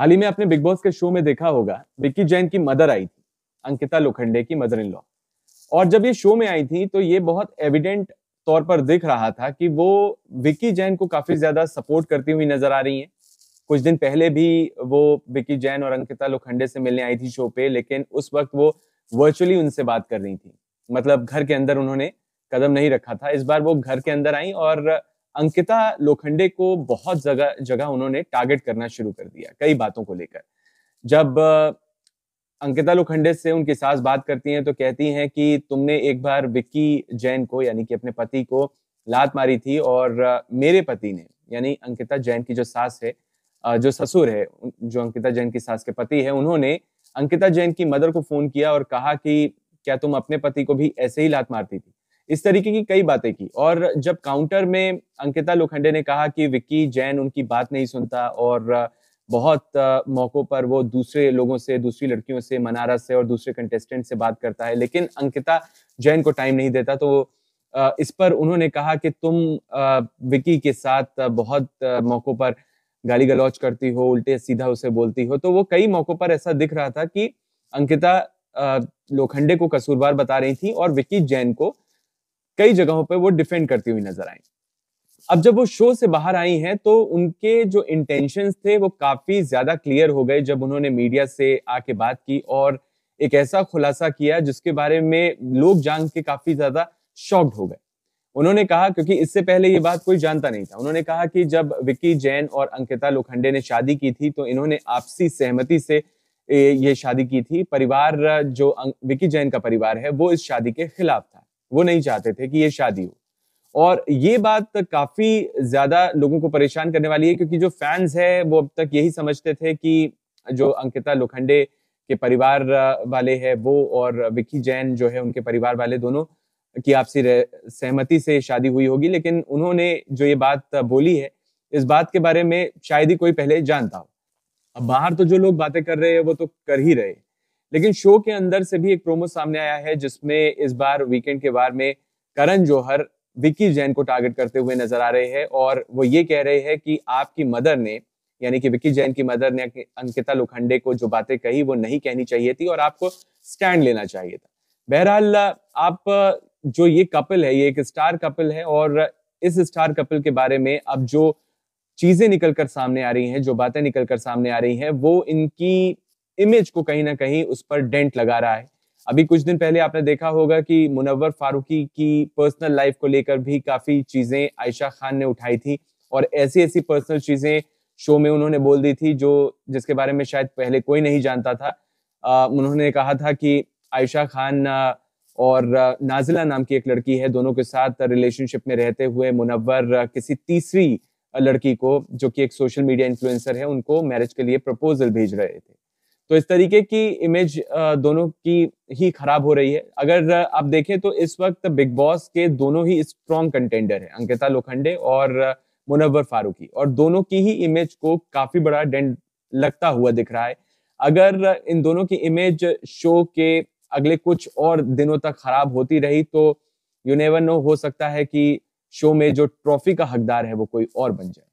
हाल ही में आपने big boss के शो में देखा होगा विक्की जैन की मदर आई थी अंकिता लोखंडे की मदर इन लॉ और जब ये शो में आई थी तो ये बहुत एविडेंट तौर पर दिख रहा था कि वो विक्की जैन को काफी ज्यादा सपोर्ट करती हुई नजर आ रही हैं कुछ दिन पहले भी वो विक्की जैन और अंकिता लोखंडे से मिलने आई थी शो पे लेकिन उस वक्त वो वर्चुअली उनसे बात कर रही थी मतलब घर के अंदर उन्होंने कदम नहीं रखा था इस बार वो घर के अंदर आई और अंकिता लोखंडे को बहुत जगह जगह उन्होंने टारगेट करना शुरू कर दिया कई बातों को लेकर जब अंकिता लोखंडे से उनकी सास बात करती हैं तो कहती हैं कि तुमने एक बार विक्की जैन को यानी कि अपने पति को लात मारी थी और मेरे पति ने यानी अंकिता जैन की जो सास है जो ससुर है जो अंकिता जैन की सास के पति है उन्होंने अंकिता जैन की मदर को फोन किया और कहा कि क्या तुम अपने पति को भी ऐसे ही लात मारती थी इस तरीके की कई बातें की और जब काउंटर में अंकिता लोखंडे ने कहा कि विक्की जैन उनकी बात नहीं सुनता और बहुत मौक़ों पर वो दूसरे लोगों से दूसरी लड़कियों से मनारा से और दूसरे कंटेस्टेंट से बात करता है लेकिन अंकिता जैन को टाइम नहीं देता तो इस पर उन्होंने कहा कि तुम विक्की के साथ बहुत मौक़ों पर गाली गलौज करती हो उल्टे सीधा उसे बोलती हो तो वो कई मौक़ों पर ऐसा दिख रहा था कि अंकिता लोखंडे को कसूरवार बता रही थी और विक्की जैन को कई जगहों पर वो डिफेंड करती हुई नजर आई अब जब वो शो से बाहर आई हैं तो उनके जो इंटेंशंस थे वो काफी ज्यादा क्लियर हो गए जब उन्होंने मीडिया से आके बात की और एक ऐसा खुलासा किया जिसके बारे में लोग जान के काफी ज्यादा शॉक्ड हो गए उन्होंने कहा क्योंकि इससे पहले ये बात कोई जानता नहीं था उन्होंने कहा कि जब विक्की जैन और अंकिता लोखंडे ने शादी की थी तो इन्होंने आपसी सहमति से ये शादी की थी परिवार जो विक्की जैन का परिवार है वो इस शादी के खिलाफ था वो नहीं चाहते थे कि ये शादी हो और ये बात तो काफी ज्यादा लोगों को परेशान करने वाली है क्योंकि जो फैंस है वो अब तक यही समझते थे कि जो अंकिता लोखंडे के परिवार वाले है वो और विकी जैन जो है उनके परिवार वाले दोनों की आपसी सहमति से शादी हुई होगी लेकिन उन्होंने जो ये बात बोली है इस बात के बारे में शायद ही कोई पहले जानता हो अब बाहर तो जो लोग बातें कर रहे हैं वो तो कर ही रहे लेकिन शो के अंदर से भी एक प्रोमो सामने आया है जिसमें इस बार वीकेंड के बार में करण जौहर विकी जैन को टारगेट करते हुए नजर आ रहे हैं और वो ये कह रहे हैं कि आपकी मदर ने यानी कि विक्की जैन की मदर ने अं-, अंकिता लोखंडे को जो बातें कही वो नहीं कहनी चाहिए थी और आपको स्टैंड लेना चाहिए था बहरहाल आप जो ये कपल है ये एक स्टार कपल है और इस स्टार कपल के बारे में अब जो चीजें निकल कर सामने आ रही हैं जो बातें निकल कर सामने आ रही हैं वो इनकी इमेज को कहीं ना कहीं उस पर डेंट लगा रहा है अभी कुछ दिन पहले आपने देखा होगा कि मुनव्वर फारूकी की पर्सनल लाइफ को लेकर भी काफी चीजें आयशा खान ने उठाई थी और ऐसी ऐसी पर्सनल चीजें शो में उन्होंने बोल दी थी जो जिसके बारे में शायद पहले कोई नहीं जानता था उन्होंने कहा था कि आयशा खान और नाजिला नाम की एक लड़की है दोनों के साथ रिलेशनशिप में रहते हुए मुनव्वर किसी तीसरी लड़की को जो कि एक सोशल मीडिया इन्फ्लुएंसर है उनको मैरिज के लिए प्रपोजल भेज रहे थे तो इस तरीके की इमेज दोनों की ही खराब हो रही है अगर आप देखें तो इस वक्त बिग बॉस के दोनों ही स्ट्रॉन्ग कंटेंडर हैं अंकिता लोखंडे और मुनव्वर फारूकी और दोनों की ही इमेज को काफी बड़ा डेंट लगता हुआ दिख रहा है अगर इन दोनों की इमेज शो के अगले कुछ और दिनों तक खराब होती रही तो यूनेवर नो हो सकता है कि शो में जो ट्रॉफी का हकदार है वो कोई और बन जाए